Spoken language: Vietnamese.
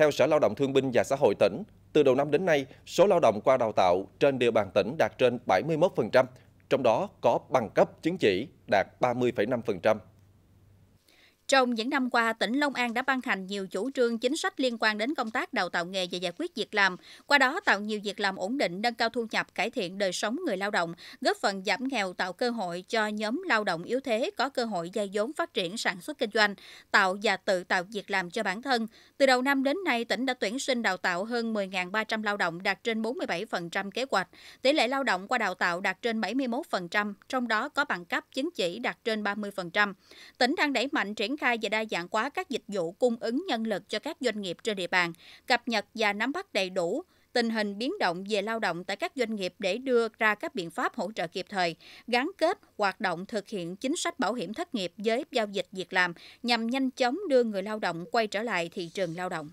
Theo Sở Lao động Thương binh và Xã hội tỉnh, từ đầu năm đến nay, số lao động qua đào tạo trên địa bàn tỉnh đạt trên 71%, trong đó có bằng cấp chứng chỉ đạt 30,5%. Trong những năm qua, tỉnh Long An đã ban hành nhiều chủ trương chính sách liên quan đến công tác đào tạo nghề và giải quyết việc làm, qua đó tạo nhiều việc làm ổn định, nâng cao thu nhập, cải thiện đời sống người lao động, góp phần giảm nghèo, tạo cơ hội cho nhóm lao động yếu thế có cơ hội dây vốn phát triển sản xuất kinh doanh, tạo và tự tạo việc làm cho bản thân. Từ đầu năm đến nay, tỉnh đã tuyển sinh đào tạo hơn 10.300 lao động, đạt trên 47% kế hoạch. Tỷ lệ lao động qua đào tạo đạt trên 71%, trong đó có bằng cấp chứng chỉ đạt trên 30%. Tỉnh đang đẩy mạnh triển khai và đa dạng hóa các dịch vụ cung ứng nhân lực cho các doanh nghiệp trên địa bàn, cập nhật và nắm bắt đầy đủ tình hình biến động về lao động tại các doanh nghiệp để đưa ra các biện pháp hỗ trợ kịp thời, gắn kết hoạt động thực hiện chính sách bảo hiểm thất nghiệp với giao dịch việc làm nhằm nhanh chóng đưa người lao động quay trở lại thị trường lao động.